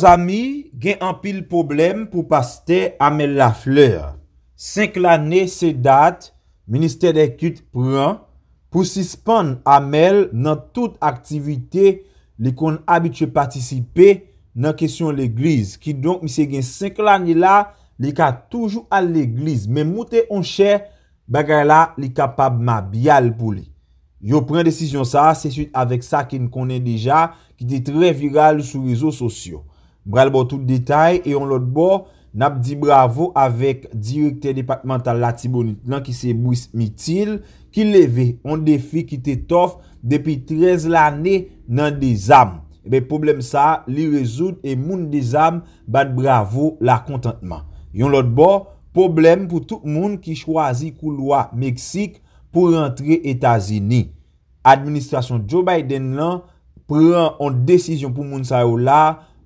Ami gen an pil problem pou paste Amel Lafleur 5 lani se dat, minister de kut prouan pou sispon Amel nan tout aktivite li kon abitwe patisipe nan kesyon l'eglize ki donk mi se gen 5 lani la li ka toujou al l'eglize men moute onche bagar la li kapab ma bial pou li yo pren desisyon sa, se suite avek sa ki n konen deja ki di tre viral sou wizo sosyo Bral bo tout detay, e yon lot bo, nap di bravo avèk direkter departemental la tibouni plan ki se bwis mitil, ki leve yon defi ki te tof depi 13 l'anè nan dizam. Ebe problem sa, li rezoun e moun dizam bat bravo la kontantman. Yon lot bo, problem pou tout moun ki chwazi kou lwa Meksik pou rentre Etazini. Administrasyon Joe Biden lan pren yon desisyon pou moun sa yon la,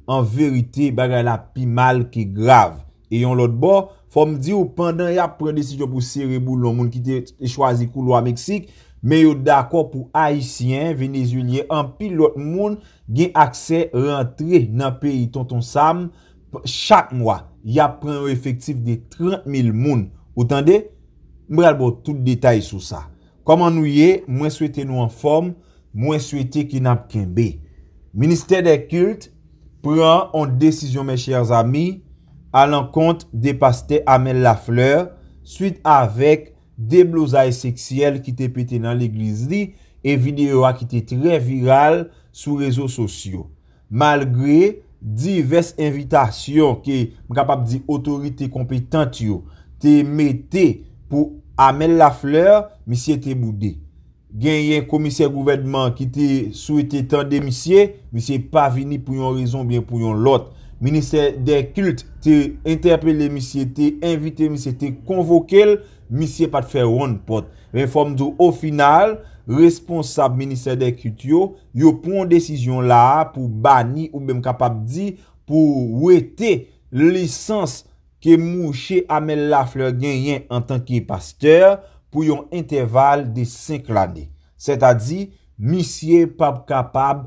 an verite bagan la pi mal ki grav. E yon lot bo, fòm di ou pandan ya pren desijon pou serebou loun moun ki te chwazi kou lwa Meksik, me yo dako pou Haitien, Venezuelien, an pi lot moun gen akse rentre nan peyi tonton Sam, chak mwa, ya pren ou efektif de 30.000 moun. O tande, mbrel bo tout detay sou sa. Koman nou ye, mwen swete nou an fòm, mwen swete ki nan pkenbe. Minister de Kulte, Pren an decizyon men chers amy alan kont de paste amel la fleur suite avek de blozay seksyel ki te pete nan l'eglizdi e videyo a ki te tre viral sou rezo sosyo. Malgre divers evitasyon ki m kapap di otorite kompetant yo te mete pou amel la fleur misye te moude. gen yon komiser gouvedman ki te sou ete tan demisye, misye pa vini pou yon rezon, bien pou yon lot. Minisye de kult te enteplele misye, te invite misye, te konvokele, misye pat fe won pot. Renforme d'o, o final, responsab minisye de kult yo, yo pon desisyon la, pou bani ou bem kapap di, pou wete lisans ke mouche amel la fleur gen yon an tanki pasteur, pou yon interval de 5 lade. Se ta di, misye pab kapab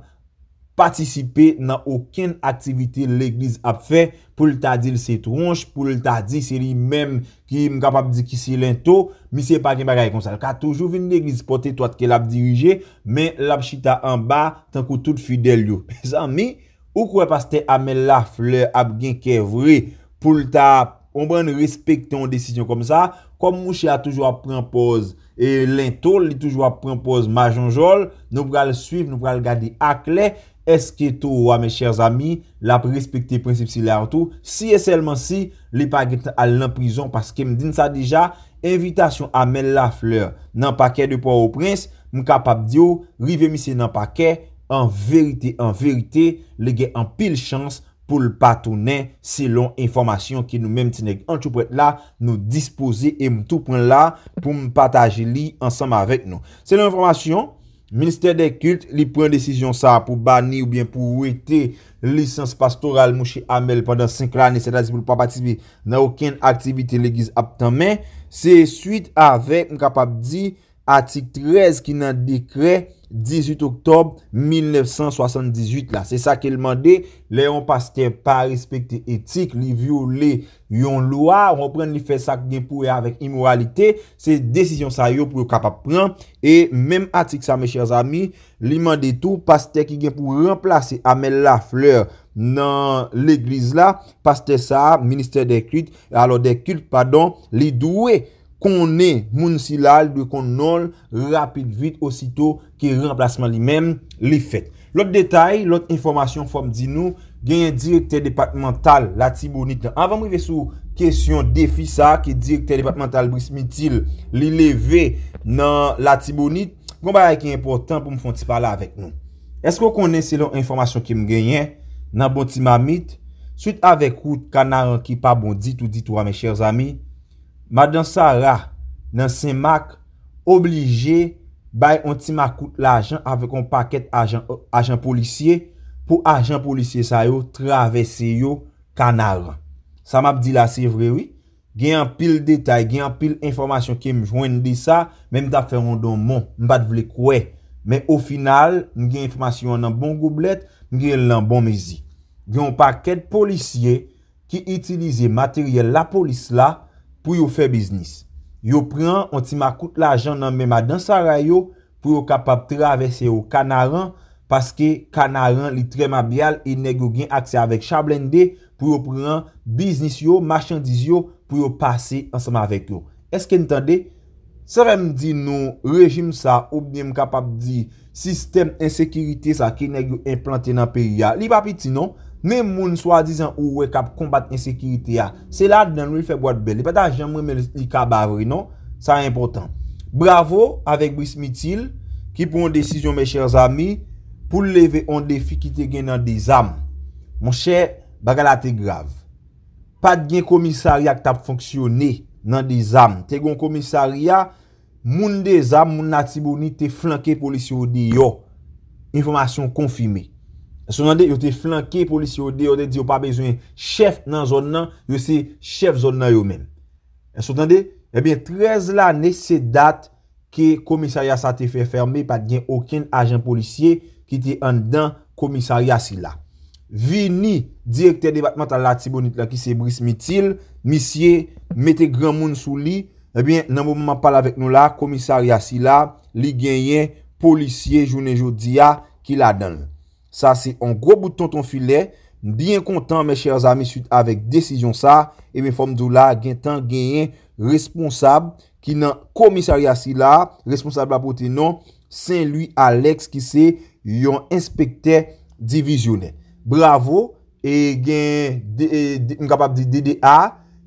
patisipe nan oken aktivite l'Eglise ap fe, pou lta di lse tronj, pou lta di se li mem ki m kapab di ki si lento, misye pab gen bagay kon sal. Ka toujou vin l'Eglise potet toat ke l ap dirije, men l ap chita anba tankou tout fidel yo. Me zan mi, ou kwe pas te amel la fle ap gen ke vre, pou lta ou mwen respecte yon desisyon kom sa, pou lta Kom mouche a toujwa prempoz e lento, li toujwa prempoz majonjol, nou pral suiv, nou pral gadi ak le, eske tou a me chers ami, la prenspekti prensipsi la an tou. Si e selman si, li pa gete al nan prizon, paske m din sa dija, evitasyon a men la fleur nan pake de pou ou prins, m kapap diyo, rivemise nan pake, an verite, an verite, le gen an pil chans. pou l patounen selon informasyon ki nou menm tinek. An tou pou et la nou dispose e m tou pren la pou m pataje li ansam avèk nou. Selon informasyon, minister de kult li pren desisyon sa pou bani ou bien pou ou ete lisans pastoral mouche amel pandan 5 la ane se la ziboul papatibi nan oken aktivite legiz aptanmen. Se suite avek m kapap di atik 13 ki nan dekre 18 oktob 1978 la, se sa ke l mande, le yon paste pa respekte etik, li vyo le yon loa, wapren li fe sak gen pou e avek imoralite, se desisyon sa yo pou yo kapap pren, e menm atik sa me chers ami, li mande tou, paste ki gen pou remplase amel la fleur nan l eglise la, paste sa, minister de kulp, alo de kulp, padon, li douwe, konen moun si lal bi konon rapil vit osito ki remplasman li men li fet. Lot detay, lot informasyon fom di nou, genyen direkter departemental la tibounit nan. Anvan mwen ve sou kesyon defi sa ki direkter departemental bris mi til li leve nan la tibounit, konba yon ki important pou mfon ti pala avek nou. Esko konen se lon informasyon ki mwen genyen nan bon ti mamit, suite avek kout kanaren ki pa bon dit ou dit ou a men chers ami, Ma dan sa ra nan sen mak oblije bay an ti makout la ajan avek an paket ajan polisye pou ajan polisye sa yo travese yo kanar. Sa map di la se vrewi. Gen an pil detay, gen an pil informasyon ke mjwen di sa, men mda feron don mon, mbat vle kwe. Men o final, mgen informasyon nan bon goblet, mgen lan bon mezi. Gen an paket polisye ki itilize materyel la polis la. pou yo fè biznis. Yo pran, an ti ma koute la jan nan me ma dansa ray yo, pou yo kapap travese yo kanaran, paske kanaran li trema bial, e negyo gen akse avèk chablende, pou yo pran biznis yo, machandiz yo, pou yo pase ansama avèk yo. Eske ntande? Se ve m di nou, rejim sa, ou bne m kapap di, sistem ensekirite sa, ki negyo implantè nan periya, li papi ti nou, Men moun swa dizan ouwe kap kombat insekiriti ya. Se la dan nou li e fe bwad bel. E pata jan mwen men li kabavri nou. Sa impotant. Bravo avèk Brice Mytil ki pou moun desisyon mè chèr zami pou leve on defi ki te gen nan de zami. Moun chè, bagala te grav. Pat gen komisari ak tap fonksyonè nan de zami. Te gen komisari ya, moun de zami moun natibouni te flanke polisyon di yo. Informasyon konfimi. Sotande, yo eh te flanke polisye ou de, yo te di yo pa bezwen chef nan zon nan, yo se chef zon nan yo men. Sotande, ebyen 13 la ne se dat ke komisarya sa te fe ferme pat gen oken ajen polisye ki te an dan komisarya si la. Vini, direkter debatman tala tibonit la ki se bris mitil, misye, mette gran moun sou li, ebyen nan mouman pala vek nou la, komisarya si la, li gen yen, polisye jounen joudiya ki la dan nou. Sa se an gro bouton ton filè. Mbyen kontan mè chèr zami süt avèk desijyon sa. E mè fòm dò la gen tan gen yè responsab ki nan komissaryasi la responsab la bote nan Saint-Louis Alex ki se yon inspektè divizyonè. Bravo! E gen mkabab di DDA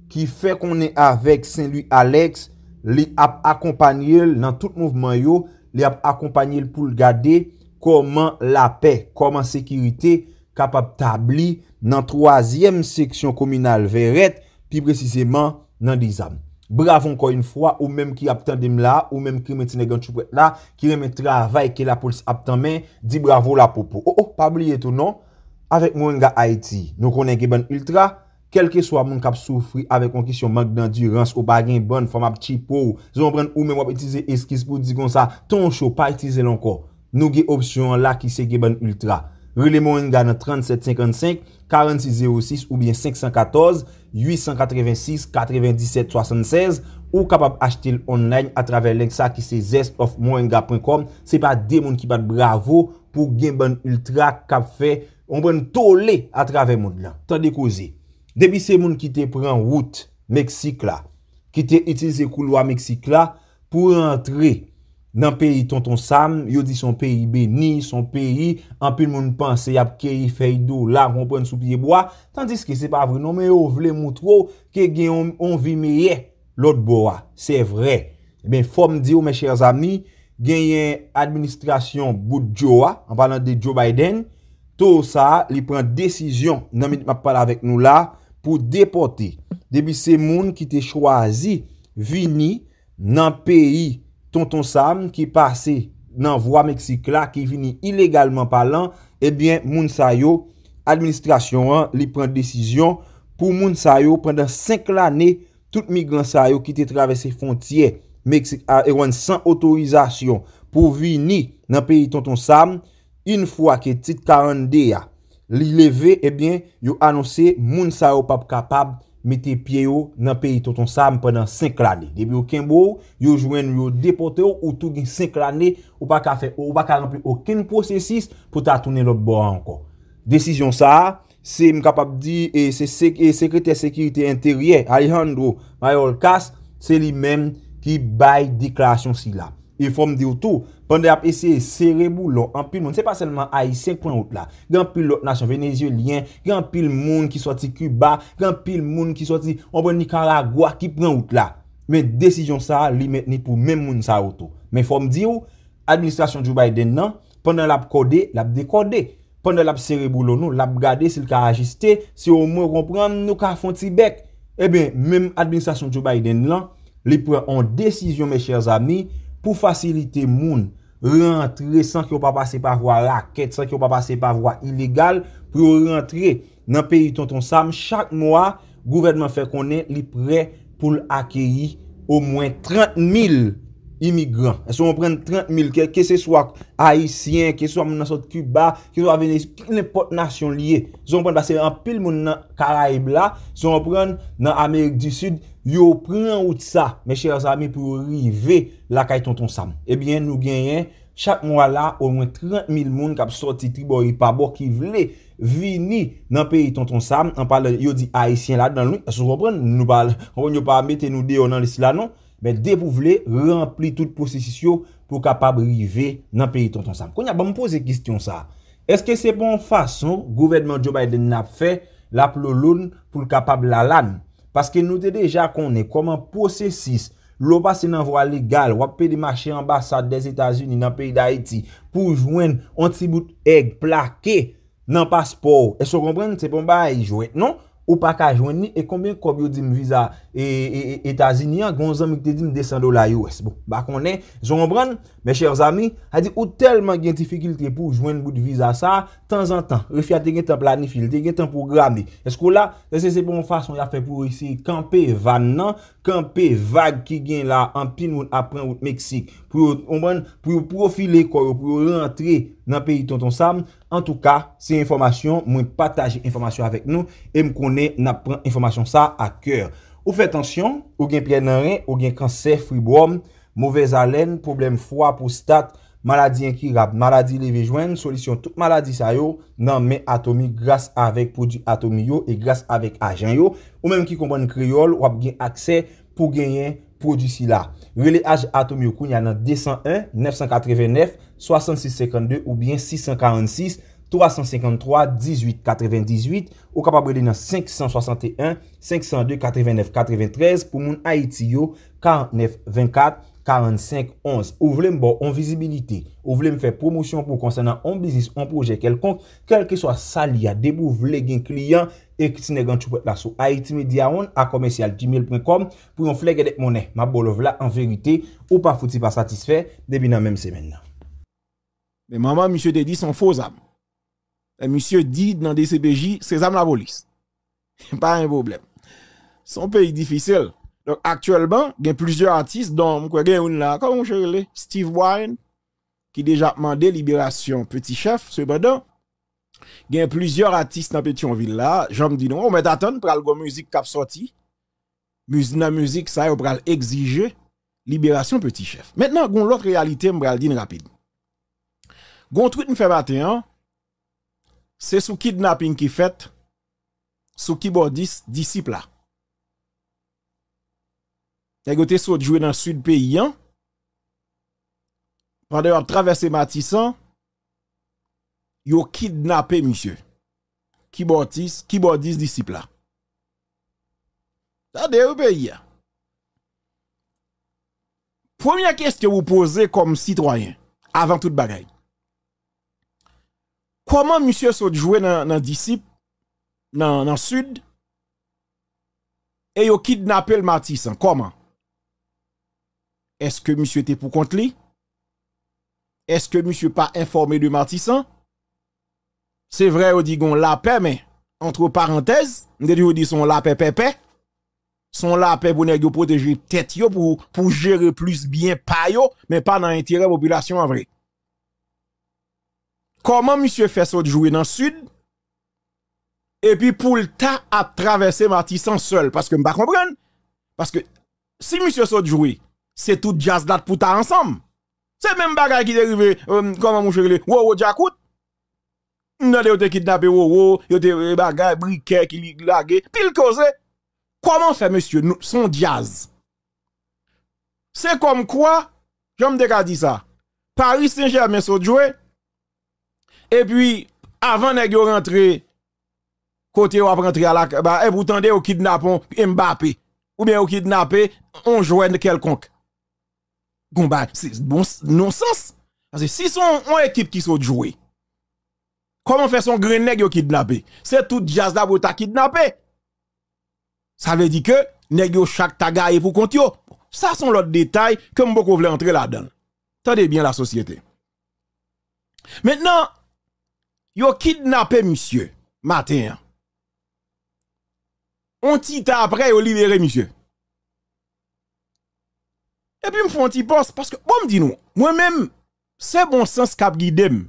ki fè konè avèk Saint-Louis Alex li ap akompanyel nan tout mouvman yo li ap akompanyel pou l'gade Koman la pe, koman sekirite, kap ap tabli nan troaziyem seksyon kominal veret, pi preziseman nan dizam. Bravo anko yon fwa, ou menm ki ap tendem la, ou menm ki me tine gen chupet la, ki reme travay ke la pols ap temen, di bravo la popo. Oh oh, pa bli eto non, avek mwen nga Haiti, nou konen geben ultra, kelke swa mwen kap soufri avek anki syon magdandu, rans ou bagen bon, fom ap chipou, zon bren ou men wap itize eskiz pou digon sa, ton show pa itize lanko. Nou gen opsyon la ki se gen ban ultra. Rile Mwenga nan 37.55, 46.06 ou bien 514, 886, 97.76 ou kapap achete l online a travè leng sa ki se zest of Mwenga.com se pa de moun ki pat bravo pou gen ban ultra kap fe on ban tole a travè moun lan. Tande koze, debi se moun ki te pran route Meksik la ki te itilize koulo a Meksik la pou rentre Nan peyi tonton Sam, yo di son peyi be ni, son peyi anpil moun pansey ap keyi fey do la goun pren sou pye bwa. Tandis ki se pa vre non me yo vle mout wou ke gen yon vi me ye lot bwa. Se vre, men fom di ou men chers ami gen yon administrasyon bout Djoa, anpalan de Djo Biden, to sa li pren desisyon nan mi dman pala vek nou la pou depote. Debi se moun ki te chwazi vini nan peyi Boulogne. Tonton Sam, ki pase nan vwa Meksik la, ki vini ilegalman palan, ebyen moun sayo, administrasyon an, li pren decisyon, pou moun sayo, prendan 5 l ane, tout migran sayo ki te travesse fontye, Meksik a Ewan, san otorizasyon, pou vini nan peyi tonton Sam, in fwa ki tit 40 deya, li leve, ebyen, yo anonse moun sayo pap kapab, mete pye yo nan peyi Toton Sam penan 5 lade. Debi yo kembo, yo jwen yo depote yo, ou tou gen 5 lade, ou baka lanpil oken prosesis pou ta tounen lòk bo anko. Desisyon sa, se m kapap di, sekreter sekirite interye, Alejandro Mayorkas, se li men ki bay deklarasyon silap. E fòm di wotou, pande ap eseye serebou lò anpil moun, se pa selman a yi se kwen wot la, gen anpil lò nasyon veneziyen, gen anpil moun ki soti Cuba, gen anpil moun ki soti omen Nicaragua ki pwen wot la, men desijon sa li met ni pou men moun sa wotou. Men fòm di wou, administrasyon Dubaiden nan, pande ap kode, ap dekode, pande ap serebou lò nou, ap gade se l ka rajiste, se ou moun rompren nou ka fon tibek, e ben men administrasyon Dubaiden nan, li pre an desijon men chèr zami, pou fasilite moun rentre san ki ou pa pase pa vwa raket, san ki ou pa pase pa vwa ilegal, pou rentre nan peyi Tonton Sam, chak mwa gouvedman fe konen li pre pou l'akeyi ou mwen 30.000 imigran. Se ou mwen pren 30.000, ke se swak Haitien, ke se swak moun nan sot Cuba, ke se swak Venise, ke se sou moun nan pot nation liye, se ou mwen pren basen an pil moun nan Karaib la, se ou mwen pren nan Amerik di Sud, Yo pren wout sa, me chèr zami, pou rive la kay Tonton Sam. Ebyen eh nou genyen, chak mwa la, ou mwen 30.000 moun kap soti tribori pa bò ki vle, vini nan peri Tonton Sam. Yo di haisyen la, dan nou, sou repren nou pal, kon yo pa mette nou deyon nan lis la non, men depou vle, rempli tout prosesisyo pou kapab rive nan peri Tonton Sam. Konya, ba bon, mwen pose kistyon sa. Eske se pon fason, gouvernement Joe Biden nap fe, la ploloun pou kapab la lan? Paske nou te deja konen koman posesis lopa se nan vwa legal wak pe di mache ambasade de Etasuni nan peyi da Haiti pou jwen anti-boot egg plake nan paspor. E so kompren se bon ba yi jwet, non? Ou pa ka jwen ni, e konbyen kobyo di m viza e, e, e, etazini an, gon zanmik te di m desan do la yowes. Bon, bako ne, zon bran, me chèr zami, a di ou telman gen ti fikil te pou jwen bout viza sa, tan zan tan, refia te gen tan planifi, te gen tan programe. Esko la, se se bon fason ya fe pou isi, kampe van nan, kampe vag ki gen la an pin woun apren wout Meksik, pou yo profile kwa yo, pou yo rentre nan peyi ton ton sam, an tou ka, se informasyon, mwen pataje informasyon avek nou, e m konen nan pran informasyon sa a kèr. Ou fe tansyon, ou gen plè nan ren, ou gen kansè, fribwom, mouvez alèn, problem fwa, postat, maladi enki rap, maladi levejwen, solisyon tout maladi sa yo, nan men atomi, gras avek pou di atomi yo, e gras avek ajan yo, ou menm ki kompon kriol, wap gen akse pou genyen kriol. Produci la. Reléage atom yo kou nyan nan 201, 989, 66, 52 ou bien 646, 353, 18, 98 ou kapabrede nan 561, 502, 89, 93 pou moun Haiti yo 49, 24. 45, 11, ou vle m bo an vizibilite, ou vle m fe promosyon pou konsen an an bizis, an proje kelkonk, kelke so a salya, debou vle gen kliyan, ek sin e gan chupet la sou. A iti me diya on, a komensyal gmail.com, pou yon fleg edek mone, ma bolov la an verite, ou pa fouti pa satisfè, debi nan menm semen nan. Me mama, M. Dedi, son foz am. E M. Did nan DCBJ, se zam la bolis. Par an boblem. Son peyi difisil. Donc actuellement, il y a plusieurs artistes dont quoi là, comment je Steve Wine qui déjà demandé libération petit chef cependant il y a plusieurs artistes dans ville là, me dis non, mais attendre pour la musique qui a sorti. Musique la musique ça on va exiger libération petit chef. Maintenant, gon l'autre réalité me dire rapide. Gon truc me fait matin hein. c'est sous kidnapping qui fait sous keyboardiste disciple là. T'as goûté sont jouer dans sud pays hein? Pendant a traversé Matissan, ont kidnappé monsieur. Qui bordis, qui disciple là. Ça de pays. Hein? Première question que vous posez comme citoyen avant toute bagaille. Comment monsieur saute jouer dans le disciple dans le sud et yo kidnappé le Matissan? Comment est-ce que monsieur était pour contre lui? Est-ce que monsieur pas informé de Martissan? C'est vrai, on dit la paix, mais entre parenthèses, on dit son la paix, paix, Son la paix pour nèg protéger tête pour, gérer plus bien pa mais pas dans l'intérêt population en vrai. Comment monsieur fait ça jouer dans le sud? Et puis pour le temps à traverser Martissan seul, parce que je ne Parce que si monsieur saute jouer, c'est tout jazz dat pour ta ensemble. C'est même bagaille qui dérive, Comme euh, comment mon chéri, wow, wow, jacout. Nade yo kidnappé, wow, wow, yote te euh, bagay, briquet qui lagé, pile cause. Comment fait monsieur, son jazz? C'est comme quoi, j'aime déjà dit ça. Paris Saint-Germain sont joué. Et puis, avant de rentrer, côté ou rentrer à la, bah, et vous tendez au kidnapon Mbappé. Ou bien au kidnappé, on joue quelconque combat, c'est bon non-sens. Parce que si son une équipe qui sont joué, comment faire son grenègue kidnappé? C'est tout jazz là ta kidnappé. Ça veut dire que nèg chaque pour compte Ça sont l'autre détail que beaucoup voulait entrer là-dedans. Tendez bien la société. Maintenant, yo kidnappé monsieur matin. On tita après yo libéré monsieur. Et puis, me font un petit poste parce que, bon, dis nous, moi-même, c'est bon sens a guidem.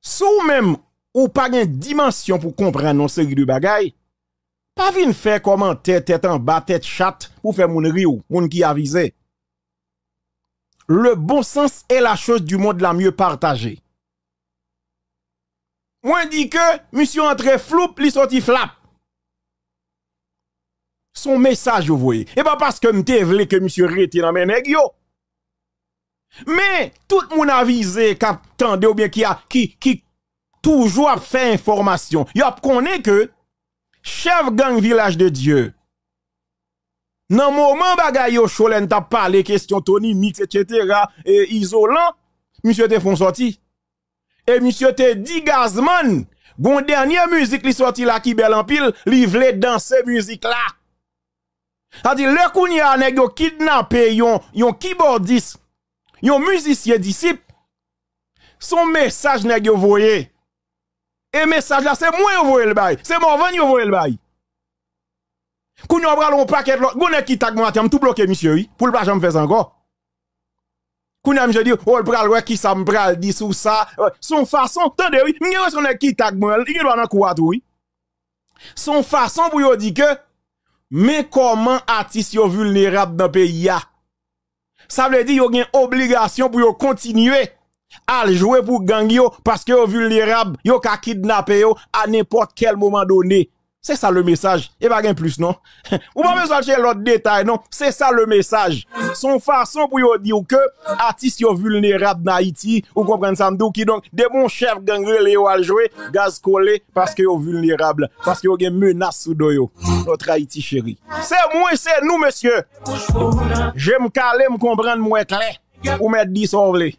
Si vous-même, ou pas une dimension pour comprendre une série de bagailles, pas viens faire comment tête tête en bas, tête chat pour faire mon rire, mon qui avise Le bon sens est la chose du monde la mieux partagée. Moi, dis que, monsieur entre flou, li sorti flap son message vous voyez. Et pas parce que m'te vle que M. rete dans Mais tout mon monde avisé qui ou bien qui a qui qui toujours fait information. Yop connaît que chef gang village de Dieu. Nan moment bagay yo Cholen t'a parlé question Tony Mix etc. et isolant, monsieur te font sorti. Et monsieur te dit Gazman, bon dernière musique li sorti la qui belle en pile, li vle danser musique là. C'est-à-dire, le kounya nèg yo kidnappé yon, yon keyboardiste, yon musicien disciple, son message nèg yo voyé. Et message là, c'est moi yo voyé le bail, c'est Morvan yo voyé le bail. Kounya bral on paquet l'autre, Gounè qui tag moi, tout bloqué monsieur, oui, pour le pas me faire encore. Kounia me dit, oh, le bral, ouais, qui ça bral dit ou ça, son façon, tende oui, m'yè son nèg qui tag moi, il doit dans quoi tout, oui. Son façon pour yo dit que, mais comment artistes sont vulnérables dans le pays Ça veut dire y a une obligation pour continuer à jouer pour gang parce que sont vulnérables, ils ont kidnappé à n'importe quel moment donné. C'est ça le message. Et pas rien plus, non? Ou pas mm. besoin de l'autre détail, non? C'est ça le message. Son façon pour yon dire que artistes yon vulnérable en Haïti, ou comprenez ça, qui donc, des bons chefs gangrel yon al jouer, gaz collé, parce que yon vulnérables, parce que yon gen menace sous yo. Notre Haïti chérie. C'est moi, c'est nous, monsieur. J'aime caler, me comprendre moins clair. Ou mettre 10 envelés.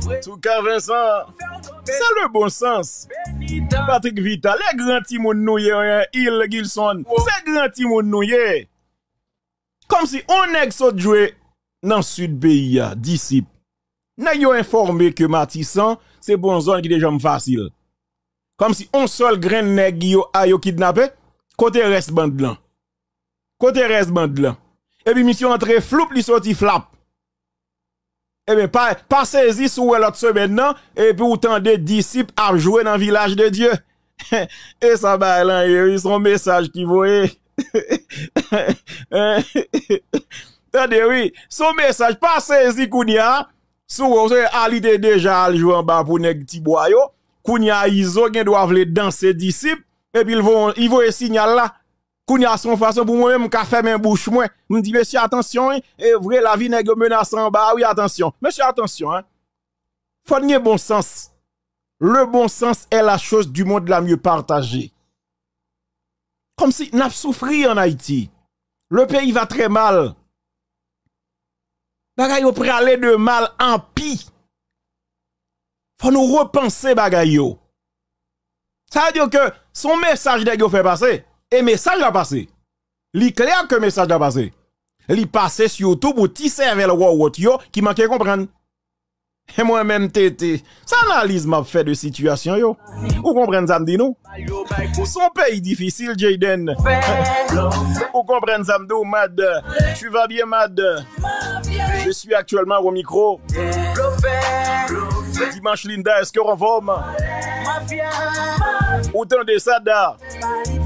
C'est Vincent, c'est le bon sens. Patrick Vita, le grands timoun il Gilson, c'est grand timoun Comme Comme si on ek joué dans le sud pays, disciple, N'ayons informé que que c'est c'est bon zone qui est déjà facile. Comme si on seul grand nèg yo a yo kidnappé, côté reste band là. Kote reste band là. Et puis mission entre floup li flap. Eh bien, pas, pas saisi sous l'autre semaine, Et puis, autant de disciples à jouer dans le village de Dieu. et ça, bah, là, ils son message qui voyait. Eh? Tendez, oui, son message pas saisi, Kounia. Sous, alité déjà, à jouer en bas pour nèg Tiboyo. Kounia, ils doivent les danser disciples. Et puis, ils vont, ils vont signaler là. Kounya son façon pour moi-même, qu'a fait mes bouche moi. Me dis « monsieur attention, et hein. eh, vrai la vie nèg menacée en bas, ah oui attention. Monsieur attention hein. Faut bon sens. Le bon sens est la chose du monde la mieux partagée. Comme si n'a souffri en Haïti. Le pays va très mal. Bagay yo pralé de mal en pis. Faut nous repenser bagay Ça veut dire que son message yo fait passer et message a passé Li clair que message a passé Li passé sur YouTube pour ti World yo qui manque comprendre. Et moi-même, tete, ça analyse m'a fait de situation, yo. Vous comprenez ça, Son pays difficile, Jaden. Vous comprenez ça, Mad? Tu vas bien, Mad? Je suis actuellement au micro. Dimanche, Linda, est-ce que on forme? Autant de ça,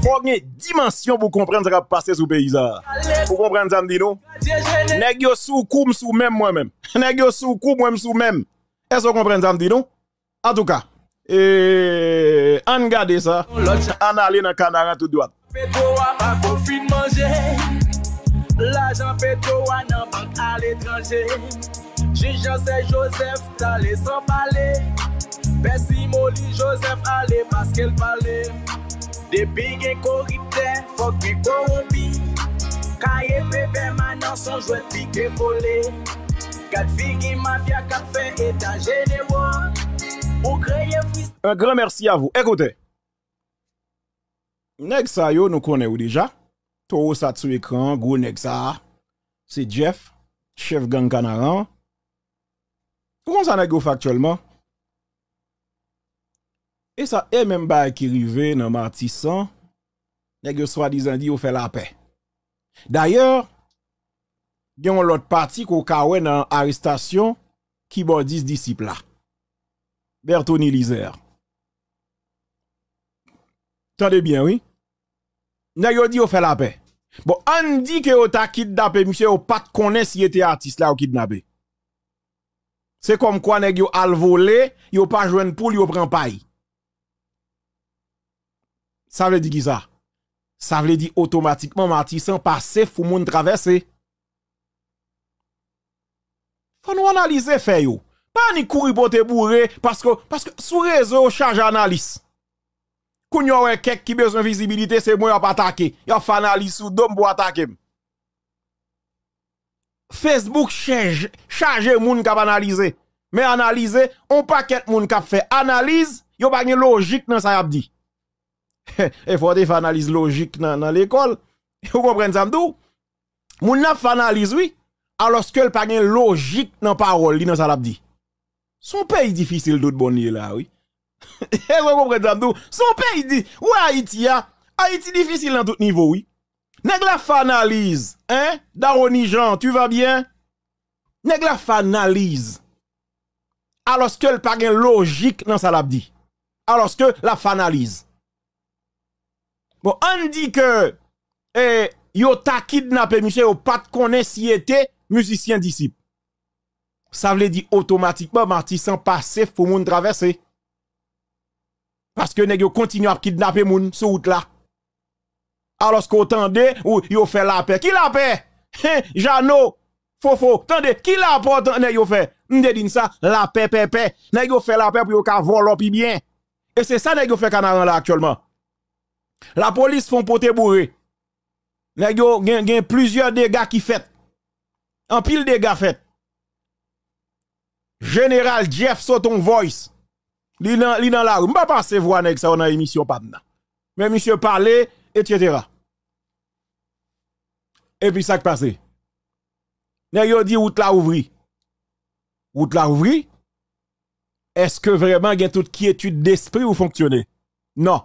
faut dimension pour comprendre ce qui passer sous paysage. pays. Pour comprendre ça, me dit non. même moi-même. Nèg moi-même même. Est-ce que vous comprenez ça, me dit non? En tout cas, et eh, on garde ça. On aller dans Canada tout droit. Joseph parce qu'elle Depi gen koripte, fok bi koropi Kaye pepe manan son jwet pi ke vole Kat figi mafya kap fe etan jene wot Ou kreye fris... Un gran mersi a vous. Ekoute, nek sa yo nou kone ou deja Toro sa tsu ekran, gwo nek sa Se Jeff, chef gang kanaran Koukon sa nek yo faktuellement et ça, et même pas qui rivé dans Martisan, n'est-ce soi-disant, dit, on fait la paix. D'ailleurs, yon l'autre partie qui a eu arrestation, l'arrestation qui a 10 là. Bertoni liser. Tendez bien, oui. N'est-ce dit, on la paix. Bon, on dit que vous avez kidnappé, monsieur, vous pas de si vous artiste là, ou kidnappé. C'est comme quoi, n'est-ce al vous avez volé, vous pas joué pour, vous prend paille ça veut dire qui ça? Ça veut dire automatiquement un passer pour moun traverser. Faut nous analyser fait yo. Pas ni courir pour te bourrer parce que parce que sous réseau charge analyse. Koun y a quelqu'un qui besoin de visibilité, c'est moi qui pas attaquer. Yon fait analyse sous dom pour attaquer. Facebook charge charge moun k'ap analyser. Mais analyser, on paquet moun qui fait analyse, yon pas logique dans ça y a dit il e faut faire analyse logique dans l'école. Vous comprenez ça m'dou? mon n'a analyse oui, alors que le pas logique dans parole li dans ça dit. Son pays difficile d'autre bon là oui. vous comprenez ça Son pays dit ou Haïti a Haïti difficile dans tout niveau oui. Nèg la analyse, hein? Daroni Jean, tu vas bien? Nèg la analyse. Alors que le pas logique dans ça dit. Alors que la analyse. Bon, on dit que eh, yo t'a kidnappé monsieur, yo pas connaît si était musicien disciple. Ça veut dire automatiquement sans passer faut moun traverser. Parce que nèg yo continue à kidnapper moun sur route là. Alors qu'on tendait ou yo fait la paix. Qui la paix hein, Jano, fofo, tendez, qui la porte nèg yo fait M'de dit ça, la paix paix paix. Nèg yo fait la paix pour yo ka voler bien. Et c'est ça nèg yo fait canaran là actuellement. La police font poter bourré. y yo gen plusieurs dégâts qui fait. En pile dégâts fait. Général Jeff Soton Voice. Li nan, li la rue. pas passer voir avec ça dans émission pas Mais monsieur parler etc. Et puis ça qui passe. Nèg yo dit route la ouvri. Route la ouvri. Est-ce que vraiment gen toute étude d'esprit ou fonctionner? Non.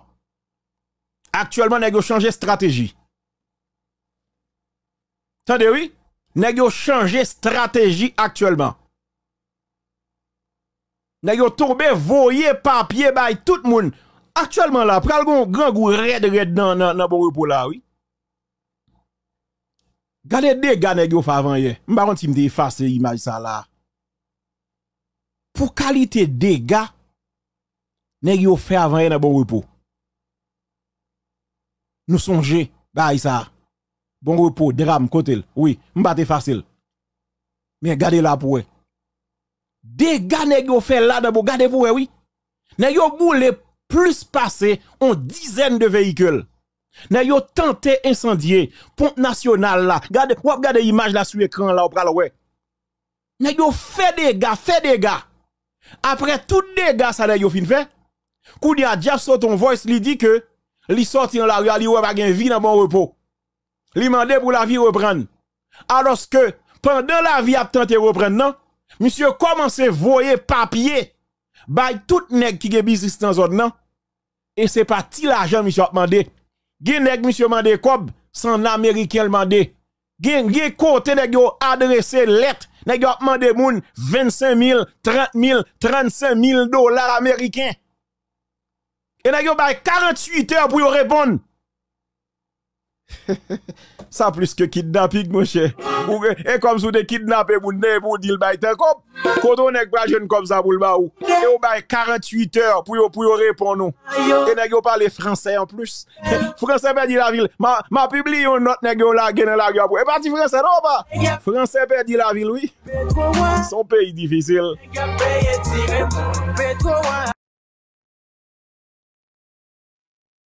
Actuellement, nèg yo changé stratégie. Tendez oui, nèg yo changé stratégie actuellement. Nèg yo tombé voyer papier bay tout le monde. Actuellement là, pral gon grand goût red red dans dans bon repos là, oui. Gade dégâts nèg yo fa avant hier. M'pa kon si m'te effacer image ça là. Pour qualité dégâts nèg yo fait avant hier dans bon repos nous songez bah ça bon repos drame côté oui m'batte facile mais regardez là pour des gars nèg fait là dabo. regardez pour oui nèg yo boule plus passé en dizaine de véhicules nèg yo tenté incendier pont national là regardez ou regardez image là sur écran là ou pral ouais nèg yo fait des gars fait des gars après tout dégâts ça nèg yo fin fait Koudia Diab sur ton voice li dit que Li sorti en la rue, li pas gen vie dans bon repos. Li mandé pour la vie reprendre. Alors que pendant la vie a tenté reprendre non, monsieur commence voyer papier bay tout nèg qui gen business dans zone non. Et c'est pas l'argent monsieur a demandé. Gen nèg monsieur mandé kob sans américain mandé. Gen gen côté nèg yo adressé lettre nèg yo demandé moun 25 000, 30 000, 35 000 dollars américains. Et là, yo 48 heures pour répondre. ça plus que kidnapping, mon cher. Et comme si vous kidnappé, vous ne vous dites pas, bah, quand on est pas jeune comme ça, pour le baou. Et on 48 heures pour yon pour répondre. Et pas parler français en plus. français perdit ben, la ville. Ma, ma publie une note n'a la gueule dans la gueule. Et parti français, non pas. Français perdit ben, la ville, oui. Son pays difficile.